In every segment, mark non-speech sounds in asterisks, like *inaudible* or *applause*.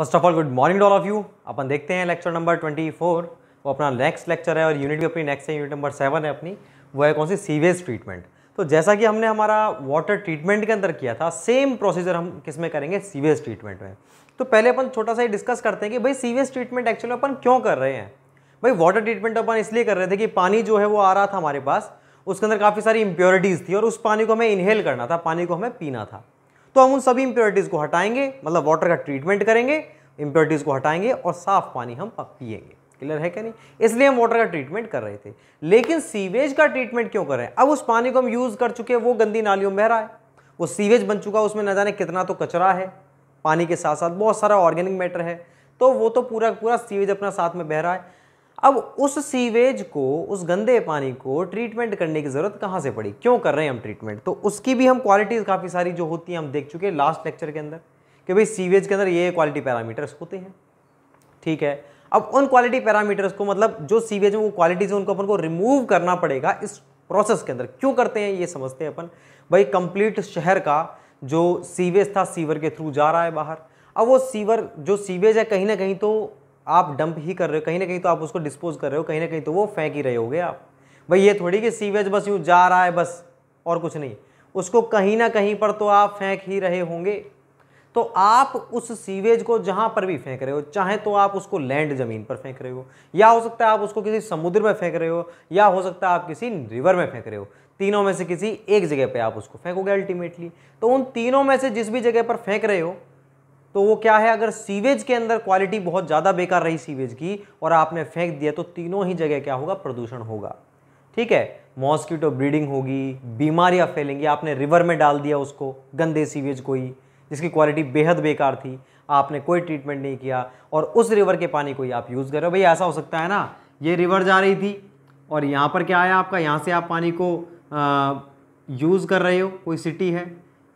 first of all good morning all of you अपन देखते हैं लेक्चर नंबर ट्वेंटी फोर वो अपना नेक्स्ट लेक्चर है और यूनिट भी अपनी नेक्स्ट है यूनिट नंबर सेवन है अपनी वो है कौन सी सीवेज ट्रीटमेंट तो जैसा कि हमने हमारा वाटर ट्रीटमेंट के अंदर किया था सेम प्रोसीजर हम किस में करेंगे सीवेज ट्रीटमेंट में तो पहले अपन छोटा सा ही डिस्कस करते हैं कि भाई सीवेज ट्रीटमेंट एक्चुअली अपन क्यों कर रहे हैं भाई वाटर ट्रीटमेंट तो अपन इसलिए कर रहे थे कि पानी जो है वो आ रहा था हमारे पास उसके अंदर काफ़ी सारी इम्प्योरिटीज़ थी और उस पानी को हमें इनहेल करना था पानी को हमें पीना था तो हम उन सभी इम्प्योरिटीज़ को हटाएंगे मतलब वाटर का ट्रीटमेंट करेंगे इंप्योरिटीज़ को हटाएंगे और साफ पानी हम पिएंगे क्लियर है क्या नहीं इसलिए हम वाटर का ट्रीटमेंट कर रहे थे लेकिन सीवेज का ट्रीटमेंट क्यों कर रहे हैं अब उस पानी को हम यूज़ कर चुके हैं वो गंदी नालियों में बह रहा है वो सीवेज बन चुका उसमें न जाने कितना तो कचरा है पानी के साथ साथ बहुत सारा ऑर्गेनिक मैटर है तो वो तो पूरा पूरा सीवेज अपना साथ में बह रहा है अब उस सीवेज को उस गंदे पानी को ट्रीटमेंट करने की ज़रूरत कहाँ से पड़ी क्यों कर रहे हैं हम ट्रीटमेंट तो उसकी भी हम क्वालिटीज़ काफ़ी सारी जो होती हैं हम देख चुके हैं लास्ट लेक्चर के अंदर कि भाई सीवेज के अंदर ये क्वालिटी पैरामीटर्स होते हैं ठीक है अब उन क्वालिटी पैरामीटर्स को मतलब जो सीवेज में वो क्वालिटीज़ उनको अपन को रिमूव करना पड़ेगा इस प्रोसेस के अंदर क्यों करते हैं ये समझते हैं अपन भाई कंप्लीट शहर का जो सीवेज था सीवर के थ्रू जा रहा है बाहर अब वो सीवर जो सीवेज है कहीं ना कहीं तो आप डंप ही कर रहे हो कहीं ना कहीं तो आप उसको डिस्पोज कर रहे हो कहीं ना कहीं तो वो फेंक ही रहे हो आप भाई ये थोड़ी कि सीवेज बस यूँ जा रहा है बस और कुछ नहीं उसको कहीं ना कहीं पर तो आप फेंक ही रहे होंगे तो आप उस सीवेज को जहाँ पर भी फेंक रहे हो चाहे तो आप उसको लैंड ज़मीन पर फेंक रहे हो या हो सकता है आप उसको किसी समुद्र में फेंक रहे हो या हो सकता है आप किसी रिवर में फेंक रहे हो तीनों में से किसी एक जगह पे आप उसको फेंकोगे अल्टीमेटली तो उन तीनों में से जिस भी जगह पर फेंक रहे हो तो वो क्या है अगर सीवेज के अंदर क्वालिटी बहुत ज़्यादा बेकार रही सीवेज की और आपने फेंक दिया तो तीनों ही जगह क्या होगा प्रदूषण होगा ठीक है मॉस्किटो ब्रीडिंग होगी बीमारियां फैलेंगी आपने रिवर में डाल दिया उसको गंदे सीवेज को ही जिसकी क्वालिटी बेहद बेकार थी आपने कोई ट्रीटमेंट नहीं किया और उस रिवर के पानी को ही आप यूज़ कर रहे हो भाई ऐसा हो सकता है ना ये रिवर जा रही थी और यहाँ पर क्या आया आपका यहाँ से आप पानी को यूज़ कर रहे हो कोई सिटी है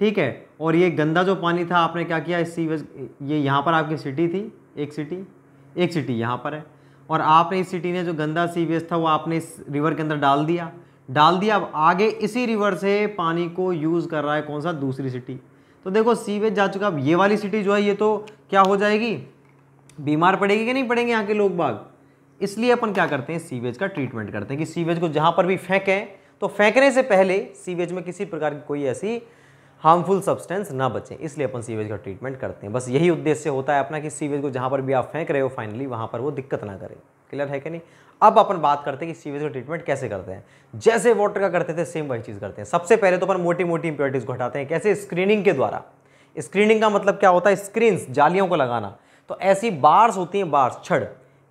ठीक है और ये गंदा जो पानी था आपने क्या किया इस सीवेज ये यहाँ पर आपकी सिटी थी एक सिटी एक सिटी यहाँ पर है और आपने इस सिटी ने जो गंदा सीवेज था वो आपने इस रिवर के अंदर डाल दिया डाल दिया अब आगे इसी रिवर से पानी को यूज़ कर रहा है कौन सा दूसरी सिटी तो देखो सीवेज जा चुका अब ये वाली सिटी जो है ये तो क्या हो जाएगी बीमार पड़ेगी कि नहीं पड़ेंगे यहाँ के लोग बाग इसलिए अपन क्या करते हैं सीवेज का ट्रीटमेंट करते हैं कि सीवेज को जहाँ पर भी फेंकें तो फेंकने से पहले सीवेज में किसी प्रकार की कोई ऐसी हार्मफुल सब्सटेंस ना बचें इसलिए अपन सीवेज का ट्रीटमेंट करते हैं बस यही उद्देश्य होता है अपना कि सीवेज को जहाँ पर भी आप फेंक रहे हो फाइनली वहाँ पर वो दिक्कत ना करें क्लियर है कि नहीं अब अपन बात करते हैं कि सीवेज का ट्रीटमेंट कैसे करते हैं जैसे वाटर का करते थे सेम वही चीज़ करते हैं सबसे पहले तो अपन मोटी मोटी इंप्योरिटीज़ को हैं कैसे स्क्रीनिंग के द्वारा स्क्रीनिंग का मतलब क्या होता है स्क्रीन जालियों को लगाना तो ऐसी बार्स होती हैं बार्स छड़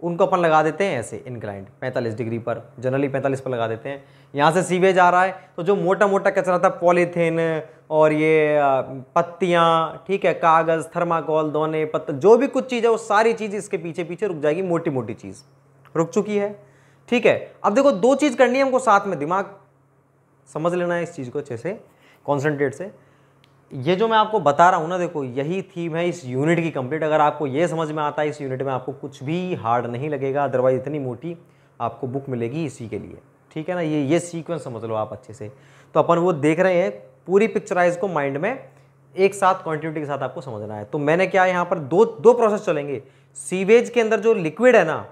उनको अपन लगा देते हैं ऐसे इनक्लाइंट 45 डिग्री पर जनरली 45 पर लगा देते हैं यहाँ से सीवेज आ रहा है तो जो मोटा मोटा कचरा था पॉलीथीन और ये पत्तियाँ ठीक है कागज़ थर्माकोल दोने पत्त जो भी कुछ चीज़ है वो सारी चीज़ इसके पीछे पीछे रुक जाएगी मोटी मोटी चीज़ रुक चुकी है ठीक है अब देखो दो चीज़ करनी है हमको साथ में दिमाग समझ लेना है इस चीज़ को अच्छे से कॉन्सेंट्रेट से ये जो मैं आपको बता रहा हूँ ना देखो यही थीम है इस यूनिट की कंप्लीट अगर आपको ये समझ में आता है इस यूनिट में आपको कुछ भी हार्ड नहीं लगेगा अदरवाइज इतनी मोटी आपको बुक मिलेगी इसी के लिए ठीक है ना ये ये सीक्वेंस समझ लो आप अच्छे से तो अपन वो देख रहे हैं पूरी पिक्चराइज को माइंड में एक साथ क्वान्टिटी के साथ आपको समझना है तो मैंने क्या यहाँ पर दो दो प्रोसेस चलेंगे सीवेज के अंदर जो लिक्विड है ना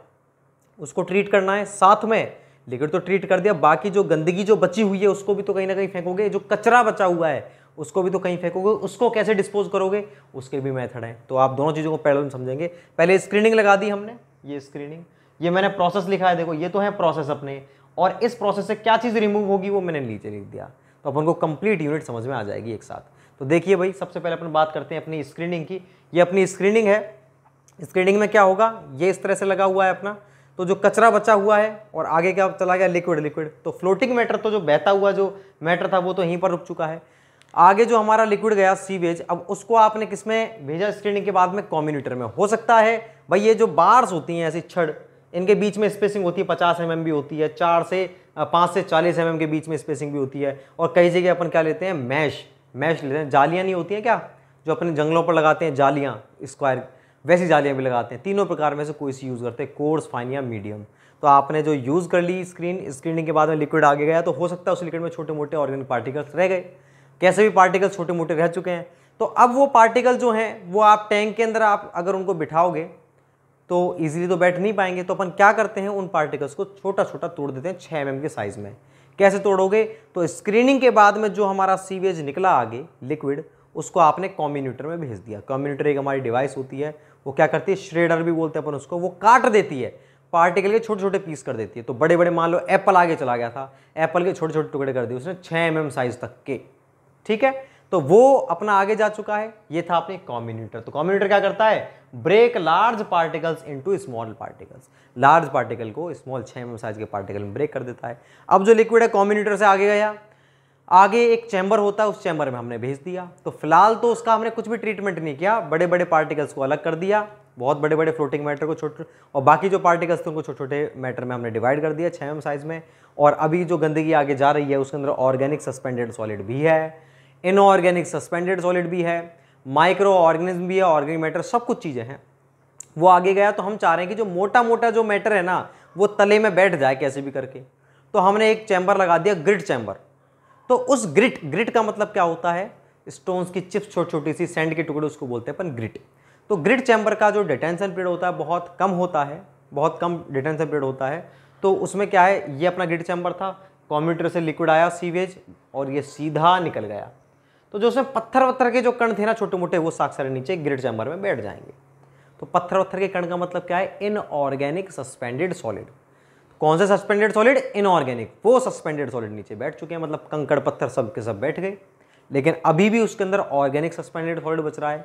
उसको ट्रीट करना है साथ में लिक्विड तो ट्रीट कर दिया बाकी जो गंदगी जो बची हुई है उसको भी तो कहीं ना कहीं फेंकोगे जो कचरा बचा हुआ है उसको भी तो कहीं फेंकोगे उसको कैसे डिस्पोज करोगे उसके भी मेथड हैं तो आप दोनों चीज़ों को पैरेलल समझेंगे पहले स्क्रीनिंग लगा दी हमने ये स्क्रीनिंग ये मैंने प्रोसेस लिखा है देखो ये तो है प्रोसेस अपने और इस प्रोसेस से क्या चीज़ रिमूव होगी वो मैंने नीचे लिख दिया तो अपन को कंप्लीट यूनिट समझ में आ जाएगी एक साथ तो देखिए भाई सबसे पहले अपन बात करते हैं अपनी स्क्रीनिंग की ये अपनी स्क्रीनिंग है स्क्रीनिंग में क्या होगा ये इस तरह से लगा हुआ है अपना तो जो कचरा बचा हुआ है और आगे क्या चला गया लिक्विड लिक्विड तो फ्लोटिंग मैटर तो जो बहता हुआ जो मैटर था वो तो यहीं पर रुक चुका है आगे जो हमारा लिक्विड गया सीवेज अब उसको आपने किसमें भेजा स्क्रीनिंग के बाद में कॉम्यूनिटर में हो सकता है भाई ये जो बार्स होती हैं ऐसी छड़ इनके बीच में स्पेसिंग होती है पचास एम mm भी होती है चार से पाँच से चालीस एम mm के बीच में स्पेसिंग भी होती है और कई जगह अपन क्या लेते हैं मैश मैश लेते हैं जालियाँ नहीं होती हैं क्या जो अपने जंगलों पर लगाते हैं जालियाँ स्क्वायर वैसी जालियाँ भी लगाते हैं तीनों प्रकार में से कोई सी यूज़ करते हैं कोर्स फाइन या मीडियम तो आपने जो यूज़ कर ली स्क्रीन स्क्रीनिंग के बाद में लिक्विड आगे गया तो हो सकता है उस लिक्विड में छोटे मोटे ऑर्गेनिक पार्टिकल्स रह गए कैसे भी पार्टिकल छोटे मोटे रह चुके हैं तो अब वो पार्टिकल जो हैं वो आप टैंक के अंदर आप अगर उनको बिठाओगे तो ईजिली तो बैठ नहीं पाएंगे तो अपन क्या करते हैं उन पार्टिकल्स को छोटा छोटा तोड़ देते हैं छः एम mm के साइज़ में कैसे तोड़ोगे तो स्क्रीनिंग के बाद में जो हमारा सीवेज निकला आगे लिक्विड उसको आपने कॉम्बिनेटर में भेज दिया कॉम्बिनेटर एक हमारी डिवाइस होती है वो क्या करती है श्रेडर भी बोलते हैं अपन उसको वो काट देती है पार्टिकल के छोटे छोटे पीस कर देती है तो बड़े बड़े मान लो एप्पल आगे चला गया था एप्पल के छोटे छोटे टुकड़े कर दिए उसने छः एम साइज़ तक के ठीक है तो वो अपना आगे जा चुका है ये था अपने कॉम्बिनेटर तो कॉम्बिनेटर क्या करता है break large particles into small particles large particle को स्मॉल छह एम mm साइज के पार्टिकल में ब्रेक कर देता है अब जो लिक्विड है कॉम्बिनेटर से आगे गया आगे एक चैम्बर होता है उस चैम्बर में हमने भेज दिया तो फिलहाल तो उसका हमने कुछ भी ट्रीटमेंट नहीं किया बड़े बड़े पार्टिकल्स को अलग कर दिया बहुत बड़े बड़े फ्लोटिंग मैटर को छोटे और बाकी जो पार्टिकल्स थे उनको छोटे छोटे मैटर में हमने डिवाइड कर दिया छः एम साइज में और अभी जो गंदगी आगे जा रही है उसके अंदर ऑर्गेनिक सस्पेंडेड सॉलिड भी है इनऑर्गेनिक सस्पेंडेड सॉलिड भी है माइक्रो ऑर्गेनिज्म भी है ऑर्गेनिक मैटर सब कुछ चीज़ें हैं वो आगे गया तो हम चाह रहे हैं कि जो मोटा मोटा जो मैटर है ना वो तले में बैठ जाए कैसे भी करके तो हमने एक चैम्बर लगा दिया ग्रिड चैम्बर तो उस ग्रिट ग्रिट का मतलब क्या होता है स्टोन्स की चिप्स छोटी छोटी सी सैंड के टुकड़े उसको बोलते हैं अपन ग्रिट तो ग्रिड चैम्बर का जो डिटेंशन पीरियड होता है बहुत कम होता है बहुत कम डिटेंशन पीरियड होता है तो उसमें क्या है ये अपना ग्रिड चैम्बर था कॉम्प्यूटर से लिक्विड आया सीवेज और ये सीधा निकल गया तो जो उसमें पत्थर वत्थर के जो कण थे ना छोटे मोटे वो साक्षर नीचे ग्रिड चैम्बर में बैठ जाएंगे तो पत्थर वत्थर के कण का मतलब क्या है इनऑर्गेनिक सस्पेंडेड सॉलिड कौन से सस्पेंडेड सॉलिड इनऑर्गेनिक वो सस्पेंडेड सॉलिड नीचे बैठ चुके हैं मतलब कंकड़ पत्थर सब के सब बैठ गए लेकिन अभी भी उसके अंदर ऑर्गेनिक सस्पेंडेड सॉलिड बच रहा है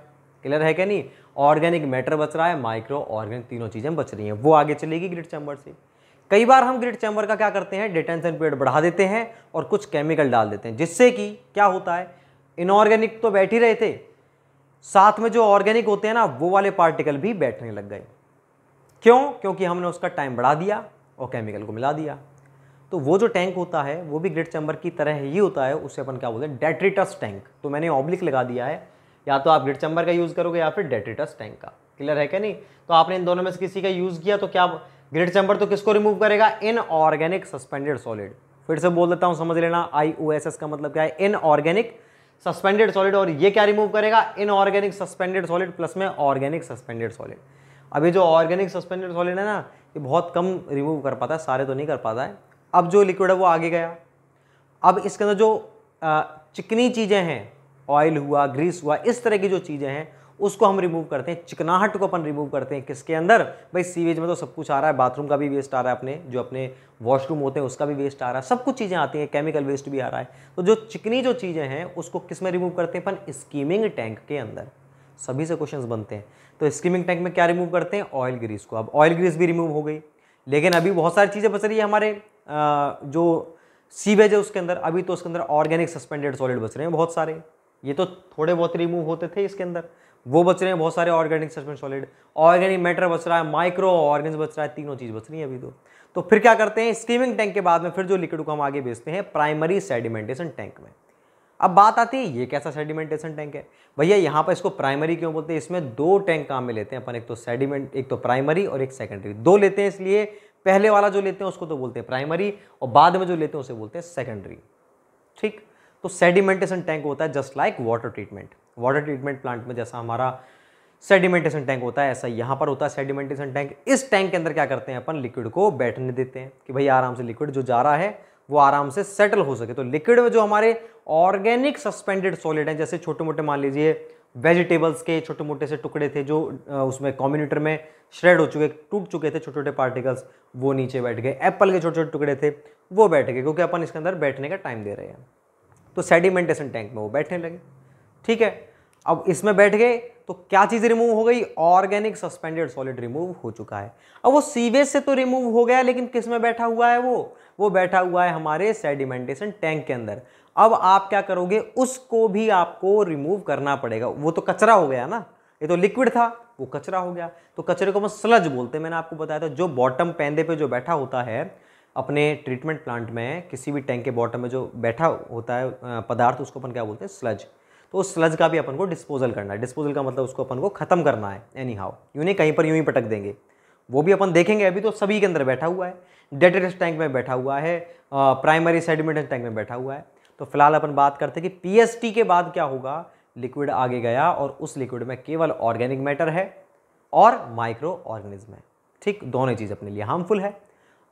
क्लियर है क्या नहीं ऑर्गेनिक मैटर बच रहा है माइक्रो ऑर्गेनिक तीनों चीज़ें बच रही हैं वो आगे चलेगी ग्रिड चैम्बर से कई बार हम ग्रिड चैम्बर का क्या करते हैं डिटेंशन पीरियड बढ़ा देते हैं और कुछ केमिकल डाल देते हैं जिससे कि क्या होता है इनऑर्गेनिक तो बैठ ही रहे थे साथ में जो ऑर्गेनिक होते हैं ना वो वाले पार्टिकल भी बैठने लग गए क्यों क्योंकि हमने उसका टाइम बढ़ा दिया और केमिकल को मिला दिया तो वो जो टैंक होता है वो भी ग्रेट चैम्बर की तरह ही होता है उसे अपन क्या बोलते हैं डेट्रिटस टैंक तो मैंने ऑब्लिक लगा दिया है या तो आप ग्रेट चैम्बर का यूज़ करोगे या फिर डेट्रिटस टैंक का क्लियर है क्या नहीं तो आपने इन दोनों में से किसी का यूज़ किया तो क्या ग्रेट चैम्बर तो किसको रिमूव करेगा इनऑर्गेनिक सस्पेंडेड सॉलिड फिर से बोल देता हूँ समझ लेना आई का मतलब क्या है इनऑर्गेनिक सस्पेंडेड सॉलिड और ये क्या रिमूव करेगा इनऑर्गेनिक सस्पेंडेड सॉलिड प्लस में ऑर्गेनिक सस्पेंडेड सॉलिड अभी जो ऑर्गेनिक सस्पेंडेड सॉलिड है ना ये बहुत कम रिमूव कर पाता है सारे तो नहीं कर पाता है अब जो लिक्विड है वो आगे गया अब इसके अंदर जो चिकनी चीज़ें हैं ऑयल हुआ ग्रीस हुआ इस तरह की जो चीज़ें हैं उसको हम रिमूव करते हैं चिकनाहट को अपन रिमूव करते हैं किसके अंदर भाई सीवेज में तो सब कुछ आ रहा है बाथरूम का भी वेस्ट आ रहा है अपने जो अपने वॉशरूम होते हैं उसका भी वेस्ट आ रहा है सब कुछ चीज़ें आती हैं केमिकल वेस्ट भी आ रहा है तो जो चिकनी जो चीज़ें हैं उसको किस में रिमूव करते हैं अपन स्कीमिंग टैंक के अंदर सभी से क्वेश्चन बनते हैं तो स्कीमिंग टैंक में क्या रिमूव करते हैं ऑयल ग्रीस को अब ऑयल ग्रीस भी रिमूव हो गई लेकिन अभी बहुत सारी चीज़ें बच रही है हमारे जो सीवेज है उसके अंदर अभी तो उसके अंदर ऑर्गेनिक सस्पेंडेड सॉलिड बच रहे हैं बहुत सारे ये तो थोड़े बहुत रिमूव होते थे इसके अंदर वो बच रहे हैं बहुत सारे organic suspend solid organic matter बच रहा है माइक्रो ऑर्गेन्स बच रहा है तीनों चीज़ बच रही है अभी तो तो फिर क्या करते हैं स्टीमिंग टैंक के बाद में फिर जो लिक्विड को हम आगे भेजते हैं प्राइमरी सेडिमेंटेशन टैंक में अब बात आती है ये कैसा सेडिमेंटेशन टैंक है भैया यहाँ पर इसको प्राइमरी क्यों बोलते हैं इसमें दो टैंक काम में लेते हैं अपन एक तो सेडिमेंट एक तो प्राइमरी और एक सेकेंडरी दो लेते हैं इसलिए पहले वाला जो लेते हैं उसको तो बोलते हैं प्राइमरी और बाद में जो लेते हैं उसे बोलते हैं सेकेंडरी ठीक तो सेडिमेंटेशन टैंक होता है just like water treatment water treatment plant में जैसा हमारा सेडिमेंटेशन टैंक होता है ऐसा यहाँ पर होता है सेडिमेंटेशन टैंक इस टैंक के अंदर क्या करते हैं अपन लिक्विड को बैठने देते हैं कि भाई आराम से लिक्विड जो जा रहा है वो आराम से सेटल हो सके तो लिक्विड में जो हमारे ऑर्गेनिक सस्पेंडेड सॉलिड हैं जैसे छोटे मोटे मान लीजिए वेजिटेबल्स के छोटे मोटे से टुकड़े थे जो उसमें कॉम्यूनिटर में श्रेड हो चुके टूट चुके थे छोटे छोटे पार्टिकल्स वो नीचे बैठ गए एप्पल के छोटे छोटे टुकड़े थे वो बैठ गए क्योंकि अपन इसके अंदर बैठने का टाइम दे रहे हैं तो सेडिमेंटेशन टैंक में वो बैठने लगे ठीक है अब इसमें बैठ गए तो क्या चीज़ रिमूव हो गई ऑर्गेनिक सस्पेंडेड सॉलिड रिमूव हो चुका है अब वो सीवेज से तो रिमूव हो गया लेकिन किस में बैठा हुआ है वो वो बैठा हुआ है हमारे सेडिमेंटेशन टैंक के अंदर अब आप क्या करोगे उसको भी आपको रिमूव करना पड़ेगा वो तो कचरा हो गया ना ये तो लिक्विड था वो कचरा हो गया तो कचरे को हम स्लज बोलते हैं मैंने आपको बताया था जो बॉटम पैंदे पे जो बैठा होता है अपने ट्रीटमेंट प्लांट में किसी भी टैंक के बॉटम में जो बैठा होता है पदार्थ उसको अपन क्या बोलते हैं स्लज तो उस स्लज का भी अपन को डिस्पोजल करना है डिस्पोजल का मतलब उसको अपन को ख़त्म करना है एनी हाउ यूँ कहीं पर यूँ ही पटक देंगे वो भी अपन देखेंगे अभी तो सभी के अंदर बैठा हुआ है डेटेस्ट टैंक में बैठा हुआ है प्राइमरी सेडिमेंट टैंक में बैठा हुआ है तो फिलहाल अपन बात करते हैं कि पीएसटी के बाद क्या होगा लिक्विड आगे गया और उस लिक्विड में केवल ऑर्गेनिक मैटर है और माइक्रो ऑर्गेनिज्म है ठीक दोनों चीज़ अपने लिए हार्मफुल है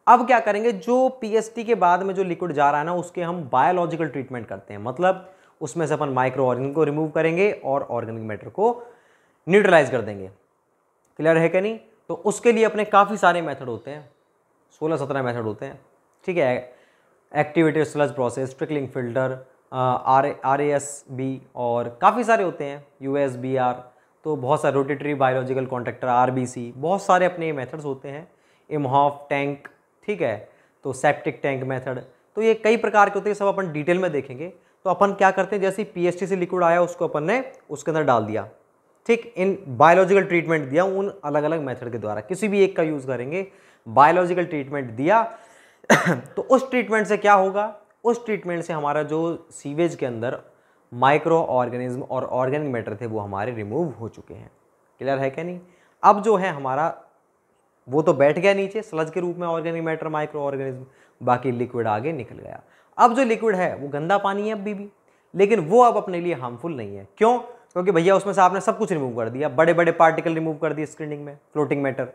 अब क्या करेंगे जो पीएसटी के बाद में जो लिक्विड जा रहा है ना उसके हम बायोलॉजिकल ट्रीटमेंट करते हैं मतलब उसमें से अपन माइक्रो ऑर्गन को रिमूव करेंगे और ऑर्गेनिक मैटर को न्यूट्रलाइज कर देंगे क्लियर है क्या नहीं तो उसके लिए अपने काफ़ी सारे मेथड होते हैं सोलह सत्रह मेथड होते हैं ठीक है activated sludge process trickling filter R R S B और काफ़ी सारे होते हैं यू एस बी आर तो बहुत सारे rotatory biological contractor R B C बहुत सारे अपने मेथड्स होते हैं इमहॉफ टैंक ठीक है तो सेप्टिक टैंक मेथड तो ये कई प्रकार के होते हैं सब अपन डिटेल में देखेंगे तो अपन क्या करते हैं जैसे पी एस टी से लिक्विड आया उसको अपन ने उसके अंदर डाल दिया ठीक इन बायोलॉजिकल ट्रीटमेंट दिया उन अलग अलग मेथड के द्वारा किसी भी एक का यूज़ करेंगे बायोलॉजिकल ट्रीटमेंट दिया *coughs* तो उस ट्रीटमेंट से क्या होगा उस ट्रीटमेंट से हमारा जो सीवेज के अंदर माइक्रो ऑर्गेनिज्म और ऑर्गेनिक मैटर थे वो हमारे रिमूव हो चुके हैं क्लियर है क्या नहीं अब जो है हमारा वो तो बैठ गया नीचे स्लज के रूप में ऑर्गेनिक मैटर माइक्रो ऑर्गेनिज्म बाकी लिक्विड आगे निकल गया अब जो लिक्विड है वो गंदा पानी है अभी भी लेकिन वो अब अपने लिए हार्मफुल नहीं है क्यों क्योंकि भैया उसमें से आपने सब कुछ रिमूव कर दिया बड़े बड़े पार्टिकल रिमूव कर दिए स्क्रीनिंग में फ्लोटिंग मैटर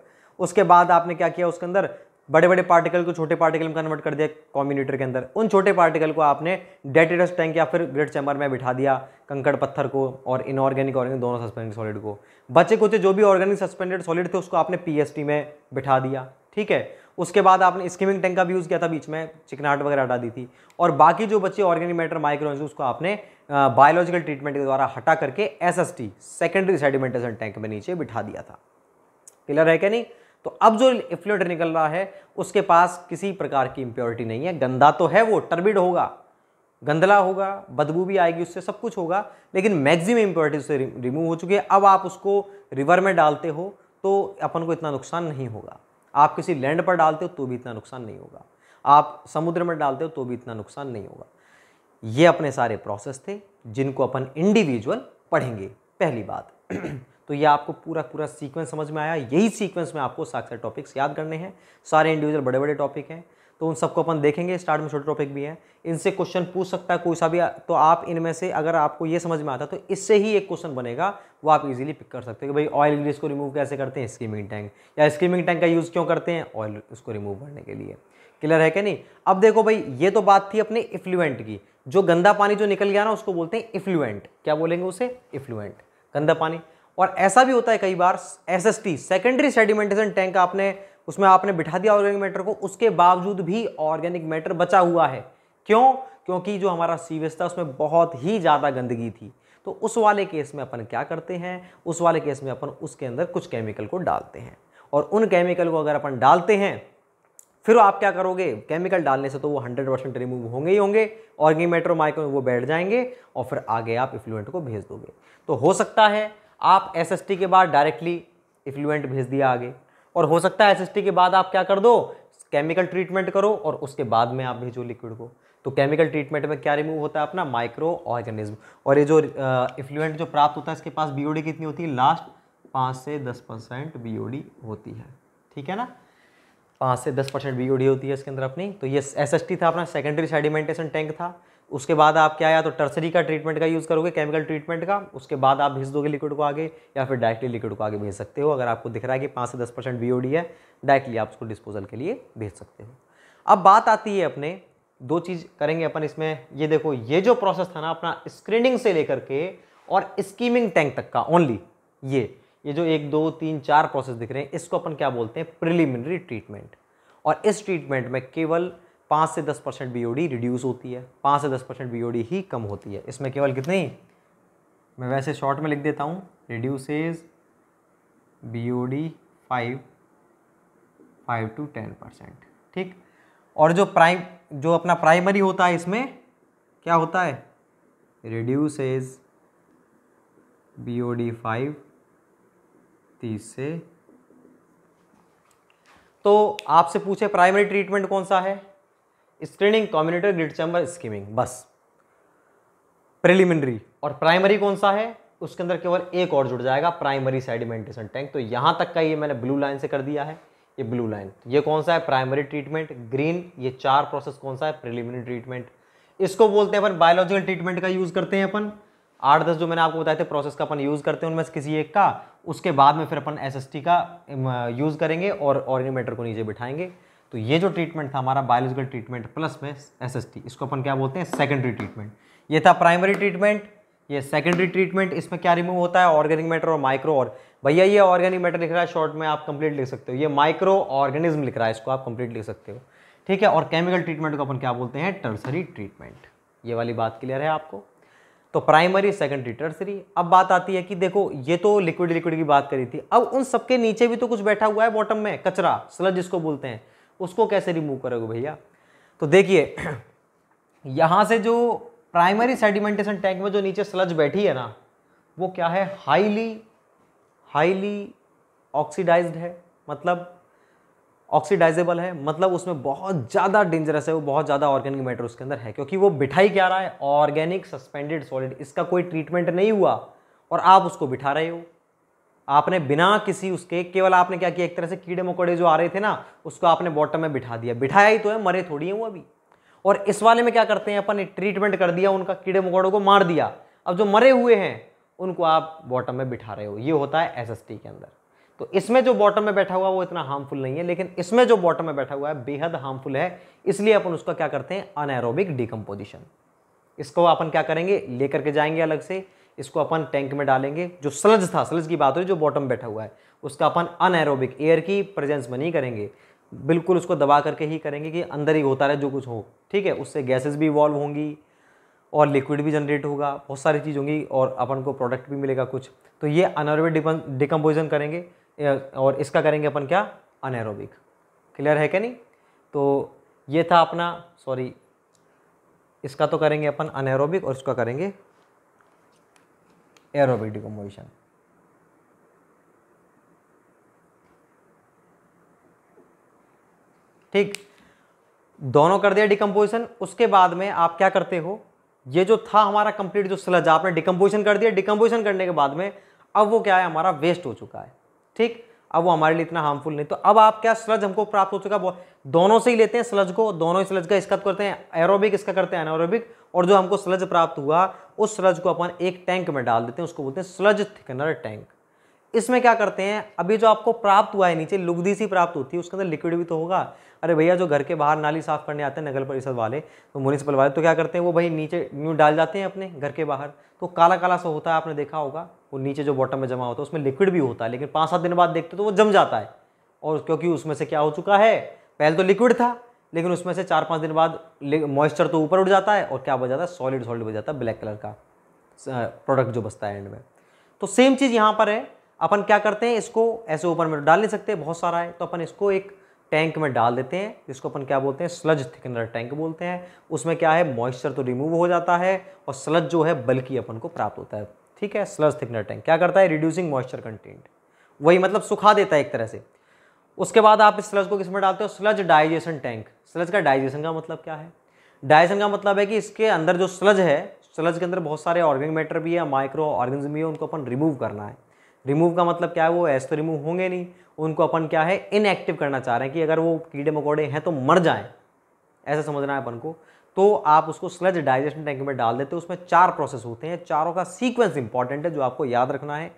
उसके बाद आपने क्या किया उसके अंदर बड़े बड़े पार्टिकल को छोटे पार्टिकल में कन्वर्ट कर दिया कॉम्बिनेटर के अंदर उन छोटे पार्टिकल को आपने डेटेडस टैंक या फिर ग्रेट चैम्बर में बिठा दिया कंकड़ पत्थर को और इनऑर्गेनिक ऑर्गेनिक दोनों सस्पेंडेड सॉलिड को बचे कुचे जो भी ऑर्गेनिक सस्पेंडेड सॉलिड थे उसको आपने पी में बिठा दिया ठीक है उसके बाद आपने स्किमिंग टैंक का भी यूज़ किया था बीच में चिकनाहट वगैरह हटा दी थी और बाकी जो बच्चे ऑर्गेनिक मैटर माइक्रोज उसको आपने बायोलॉजिकल ट्रीटमेंट के द्वारा हटा करके S S T secondary sedimentation tank में नीचे बिठा दिया था क्लियर है क्या नहीं तो अब जो इफ्लुएंट निकल रहा है उसके पास किसी प्रकार की इम्प्योरिटी नहीं है गंदा तो है वो टर्बिड होगा गंदला होगा बदबू भी आएगी उससे सब कुछ होगा लेकिन मैक्सिमम इम्प्योरिटी उससे रिमूव हो चुकी है अब आप उसको रिवर में डालते हो तो अपन को इतना नुकसान नहीं होगा आप किसी लैंड पर डालते हो तो भी इतना नुकसान नहीं होगा आप समुद्र में डालते हो तो भी इतना नुकसान नहीं होगा ये अपने सारे प्रोसेस थे जिनको अपन इंडिविजुअल पढ़ेंगे पहली बात *clears throat* तो ये आपको पूरा पूरा सीक्वेंस समझ में आया यही सीक्वेंस में आपको साक्षर टॉपिक्स याद करने हैं सारे इंडिविजुअल बड़े बड़े टॉपिक हैं तो उन सबको अपन देखेंगे स्टार्ट में छोटे टॉपिक भी हैं इनसे क्वेश्चन पूछ सकता है कोई सा भी तो आप इनमें से अगर आपको ये समझ में आता तो इससे ही एक क्वेश्चन बनेगा वो आप इजीली पिक कर सकते हो कि भाई ऑयल ग्रीस को रिमूव कैसे करते हैं स्कीमिंग टैंक या स्कीमिंग टैंक का यूज़ क्यों करते हैं ऑयल उसको रिमूव करने के लिए क्लियर है क्या नहीं अब देखो भाई ये तो बात थी अपने इफ्लुएंट की जो गंदा पानी जो निकल गया ना उसको बोलते हैं इफ्लुएंट क्या बोलेंगे उसे इफ्लुएंट गंदा पानी और ऐसा भी होता है कई बार S S T secondary sedimentation tank आपने उसमें आपने बिठा दिया ऑर्गेनिक मैटर को उसके बावजूद भी ऑर्गेनिक मैटर बचा हुआ है क्यों क्योंकि जो हमारा सीवेज था उसमें बहुत ही ज़्यादा गंदगी थी तो उस वाले केस में अपन क्या करते हैं उस वाले केस में अपन उसके अंदर कुछ केमिकल को डालते हैं और उन केमिकल को अगर अपन डालते हैं फिर आप क्या करोगे केमिकल डालने से तो वो 100 परसेंट रिमूव होंगे ही होंगे ऑर्गेनिक मैटर माइक्रो में वो बैठ जाएंगे और फिर आगे आप इफ्लुएंट को भेज दोगे तो हो सकता है आप एस के बाद डायरेक्टली इफ्लुएंट भेज दिया आगे और हो सकता है एस के बाद आप क्या कर दो केमिकल ट्रीटमेंट करो और उसके बाद में आप भेजो लिक्विड को तो केमिकल ट्रीटमेंट में क्या रिमूव होता है अपना माइक्रो ऑर्गेनिज्म और ये जो इफ्लुएंट जो प्राप्त होता है इसके पास बीओडी कितनी होती है लास्ट पाँच से दस परसेंट बी होती है ठीक है ना पाँच से दस परसेंट बी होती है इसके अंदर अपनी तो ये एस था अपना सेकेंडरी सेडिमेंटेशन टैंक था उसके बाद आप क्या या तो टर्सरी का ट्रीटमेंट का यूज़ करोगे केमिकल ट्रीटमेंट का उसके बाद आप भेज दोगे लिक्विड को आगे या फिर डायरेक्टली लिक्विड को आगे भेज सकते हो अगर आपको दिख रहा है कि पाँच से दस परसेंट वी है डायरेक्टली आप उसको डिस्पोजल के लिए भेज सकते हो अब बात आती है अपने दो चीज़ करेंगे अपन इसमें ये देखो ये जो प्रोसेस था ना अपना स्क्रीनिंग से लेकर के और स्कीमिंग टैंक तक का ओनली ये ये जो एक दो तीन चार प्रोसेस दिख रहे हैं इसको अपन क्या बोलते हैं प्रिलिमिनरी ट्रीटमेंट और इस ट्रीटमेंट में केवल पाँच से दस परसेंट बी रिड्यूस होती है पाँच से दस परसेंट बी ही कम होती है इसमें केवल कितने ही मैं वैसे शॉर्ट में लिख देता हूँ reduces B O D five five to ten percent ठीक और जो प्राइम जो अपना प्राइमरी होता है इसमें क्या होता है reduces B O D five तीस से तो आपसे पूछे प्राइमरी ट्रीटमेंट कौन सा है screening comminutor grit chamber skimming बस प्रिलिमिनरी और प्राइमरी कौन सा है उसके अंदर केवल एक और जुड़ जाएगा प्राइमरी सेडिमेंटेशन टैंक तो यहाँ तक का ये मैंने ब्लू लाइन से कर दिया है ये ब्लू लाइन तो ये कौन सा है प्राइमरी ट्रीटमेंट ग्रीन ये चार प्रोसेस कौन सा है प्रिलिमिनरी ट्रीटमेंट इसको बोलते हैं अपन बायोलॉजिकल ट्रीटमेंट का यूज़ करते हैं अपन आठ दस जो मैंने आपको बताए थे प्रोसेस का अपन यूज़ करते हैं उनमें से किसी एक का उसके बाद में फिर अपन एसएसटी का यूज़ करेंगे और ऑर्गेमेटर को नीचे बिठाएंगे तो ये जो ट्रीटमेंट था हमारा बायोलॉजिकल ट्रीटमेंट प्लस में एसएसटी इसको अपन क्या बोलते हैं सेकेंडरी ट्रीटमेंट ये था प्राइमरी ट्रीटमेंट ये सेकेंडरी ट्रीटमेंट इसमें क्या रिमूव होता है ऑर्गेनिक मैटर और माइक्रो और भैया ये ऑर्गेनिक मैटर लिख रहा है शॉर्ट में आप कंप्लीट लिख सकते हो ये माइक्रो ऑर्गेनिज्म लिख रहा है इसको आप कंप्लीट लिख सकते हो ठीक है और केमिकल ट्रीटमेंट को अपन क्या बोलते हैं टर्सरी ट्रीटमेंट ये वाली बात क्लियर है आपको तो प्राइमरी सेकेंडरी टर्सरी अब बात आती है कि देखो ये तो लिक्विड लिक्विड की बात करी थी अब उन सबके नीचे भी तो कुछ बैठा हुआ है बॉटम में कचरा स्लज जिसको बोलते हैं उसको कैसे रिमूव करोगे भैया तो देखिए यहाँ से जो प्राइमरी सेडिमेंटेशन टैंक में जो नीचे स्लज बैठी है ना वो क्या है हाईली हाईली ऑक्सीडाइज्ड है मतलब ऑक्सीडाइजेबल है मतलब उसमें बहुत ज़्यादा डेंजरस है वो बहुत ज़्यादा ऑर्गेनिक मैटर उसके अंदर है क्योंकि वो बिठाई क्या रहा है ऑर्गेनिक सस्पेंडेड सॉलिड इसका कोई ट्रीटमेंट नहीं हुआ और आप उसको बिठा रहे हो आपने बिना किसी उसके केवल आपने क्या किया एक तरह से कीड़े मकोड़े जो आ रहे थे ना उसको आपने बॉटम में बिठा दिया बिठाया ही तो है मरे थोड़ी हैं वो अभी और इस वाले में क्या करते हैं अपन ट्रीटमेंट कर दिया उनका कीड़े मकोड़ों को मार दिया अब जो मरे हुए हैं उनको आप बॉटम में बिठा रहे हो ये होता है एस के अंदर तो इसमें जो बॉटम में बैठा हुआ वो इतना हार्मफुल नहीं है लेकिन इसमें जो बॉटम में बैठा हुआ है बेहद हार्मफुल है इसलिए अपन उसका क्या करते हैं अनएरोबिक डिकम्पोजिशन इसको अपन क्या करेंगे लेकर के जाएंगे अलग से इसको अपन टैंक में डालेंगे जो सलज था सलज की बात हो रही जो बॉटम बैठा हुआ है उसका अपन अनएरोबिक एयर की प्रेजेंस में नहीं करेंगे बिल्कुल उसको दबा करके ही करेंगे कि अंदर ही होता रहे जो कुछ हो ठीक है उससे गैसेस भी इवॉल्व होंगी और लिक्विड भी जनरेट होगा बहुत सारी चीज़ होंगी और अपन को प्रोडक्ट भी मिलेगा कुछ तो ये अनएरोबिक डिकम्पोजन करेंगे और इसका करेंगे अपन क्या अनएरोबिक क्लियर है क्या नहीं तो ये था अपना सॉरी इसका तो करेंगे अपन अनएरोबिक और इसका करेंगे एरोबिक डिकम्पोजिशन ठीक दोनों कर दिया डिकम्पोजिशन उसके बाद में आप क्या करते हो ये जो था हमारा कंप्लीट जो स्लज आपने डिकम्पोजिशन कर दिया डिकम्पोजिशन करने के बाद में अब वो क्या है हमारा वेस्ट हो चुका है ठीक अब वो हमारे लिए इतना हार्मफुल नहीं तो अब आप क्या स्लज हमको प्राप्त हो चुका है दोनों से ही लेते हैं स्लज को दोनों ही स्लज का इसका करते हैं एरोबिक इसका करते हैं अनोरोबिक और जो हमको स्लज प्राप्त हुआ उस स्लज को अपन एक टैंक में डाल देते हैं उसको बोलते हैं स्लज थिकनर टैंक इसमें क्या करते हैं अभी जो आपको प्राप्त हुआ है नीचे लुगदी सी प्राप्त होती है उसके अंदर लिक्विड भी तो होगा अरे भैया जो घर के बाहर नाली साफ करने आते हैं नगर परिषद वाले तो म्यूनिसिपल वाले तो क्या करते हैं वो भाई नीचे न्यू डाल जाते हैं अपने घर के बाहर तो काला काला सा होता है आपने देखा होगा वो नीचे जो बॉटम में जमा होता है उसमें लिक्विड भी होता है लेकिन पाँच सात दिन बाद देखते तो वो जम जाता है और क्योंकि उसमें से क्या हो चुका है पहले तो लिक्विड था लेकिन उसमें से चार पाँच दिन बाद मॉइस्चर तो ऊपर उठ जाता है और क्या बच जाता है सॉलिड सॉलिड बच जाता है ब्लैक कलर का प्रोडक्ट जो बचता है एंड में तो सेम चीज़ यहाँ पर है अपन क्या करते हैं इसको ऐसे ऊपर में डाल नहीं सकते बहुत सारा है तो अपन इसको एक टैंक में डाल देते हैं जिसको अपन क्या बोलते हैं स्लज थिकनर टैंक बोलते हैं उसमें क्या है मॉइस्चर तो रिमूव हो जाता है और स्लज जो है बल्कि अपन को प्राप्त होता है ठीक है स्लज थिकनर टैंक क्या करता है रिड्यूसिंग मॉइस्चर कंटेंट वही मतलब सुखा देता है एक तरह से उसके बाद आप इस स्लज को किस में डालते हो स्लज डाइजेशन टैंक स्लज का डाइजेशन का मतलब क्या है डाइजेशन का मतलब है कि इसके अंदर जो स्लज है स्लज के अंदर बहुत सारे ऑर्गेनिक मैटर भी है माइक्रो ऑर्गेनिज्म भी है उनको अपन रिमूव करना है रिमूव का मतलब क्या है वो ऐसे तो रिमूव होंगे नहीं उनको अपन क्या है इनएक्टिव करना चाह रहे हैं कि अगर वो कीड़े मकोड़े हैं तो मर जाए ऐसा समझना है अपन को तो आप उसको स्लज डाइजेशन टैंक में डाल देते हो उसमें चार प्रोसेस होते हैं चारों का सीक्वेंस इंपॉर्टेंट है जो आपको याद रखना है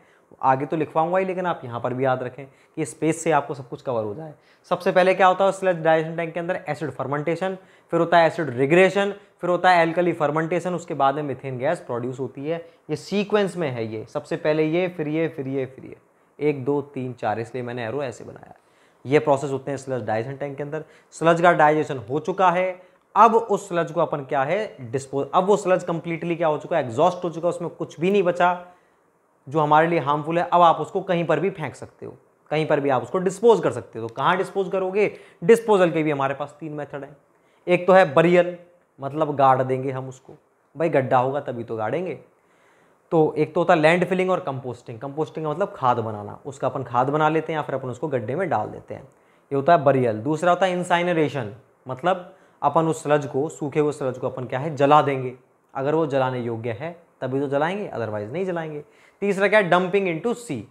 आगे तो लिखवाऊंगा ही लेकिन आप यहाँ पर भी याद रखें कि स्पेस से आपको सब कुछ कवर हो जाए सबसे पहले क्या होता है स्लज डाइजेशन टैंक के अंदर एसिड फर्मेंटेशन फिर होता है एसिड रिग्रेशन फिर होता है एल्कली फर्मेंटेशन उसके बाद में मिथेन गैस प्रोड्यूस होती है ये सीक्वेंस में है ये सबसे पहले ये फिर ये फिर ये फिर ये एक दो तीन चार इसलिए मैंने एरो ऐसे बनाया ये प्रोसेस होते हैं स्लज डाइजेशन टैंक के अंदर स्लज का डाइजेशन हो चुका है अब उस स्लज को अपन क्या है डिस्पोज अब वो स्लज कंप्लीटली क्या हो चुका है एग्जॉस्ट हो चुका है उसमें कुछ भी नहीं बचा जो हमारे लिए हार्मफुल है अब आप उसको कहीं पर भी फेंक सकते हो कहीं पर भी आप उसको डिस्पोज कर सकते हो तो कहाँ डिस्पोज करोगे डिस्पोजल के भी हमारे पास तीन मेथड हैं एक तो है बरियल मतलब गाड़ देंगे हम उसको भाई गड्ढा होगा तभी तो गाड़ेंगे तो एक तो होता है लैंड फिलिंग और कंपोस्टिंग कंपोस्टिंग का मतलब खाद बनाना उसका अपन खाद बना लेते हैं या फिर अपन उसको गड्ढे में डाल देते हैं ये होता है बरियल दूसरा होता है इंसाइनरेशन मतलब अपन उस सलज को सूखे हुए सलज को अपन क्या है जला देंगे अगर वो जलाने योग्य है तभी तो जलाएंगे अदरवाइज नहीं जलाएंगे तीसरा क्या है डंपिंग इनटू सी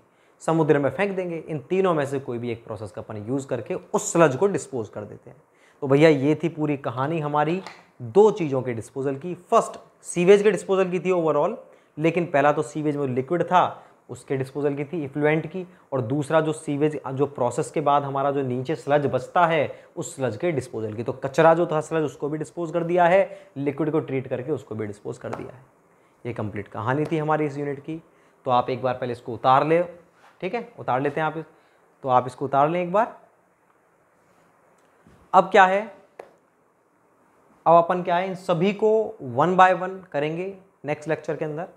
समुद्र में फेंक देंगे इन तीनों में से कोई भी एक प्रोसेस का अपन यूज़ करके उस स्लज को डिस्पोज कर देते हैं तो भैया ये थी पूरी कहानी हमारी दो चीज़ों के डिस्पोजल की फर्स्ट सीवेज के डिस्पोजल की थी ओवरऑल लेकिन पहला तो सीवेज में लिक्विड था उसके डिस्पोजल की थी इफ्लुएंट की और दूसरा जो सीवेज जो प्रोसेस के बाद हमारा जो नीचे स्लज बचता है उस स्लज के डिस्पोजल की तो कचरा जो था स्लज उसको भी डिस्पोज कर दिया है लिक्विड को ट्रीट करके उसको भी डिस्पोज कर दिया है ये कंप्लीट कहानी थी हमारी इस यूनिट की तो आप एक बार पहले इसको उतार ले ठीक है उतार लेते हैं आप तो आप इसको उतार लें एक बार अब क्या है अब अपन क्या है इन सभी को वन बाय वन करेंगे नेक्स्ट लेक्चर के अंदर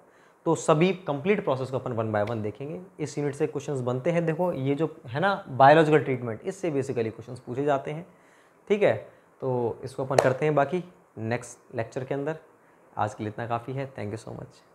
तो सभी कंप्लीट प्रोसेस को अपन वन बाय वन देखेंगे इस यूनिट से क्वेश्चंस बनते हैं देखो ये जो है ना बायोलॉजिकल ट्रीटमेंट इससे बेसिकली क्वेश्चंस पूछे जाते हैं ठीक है तो इसको अपन करते हैं बाकी नेक्स्ट लेक्चर के अंदर आज के लिए इतना काफ़ी है थैंक यू सो मच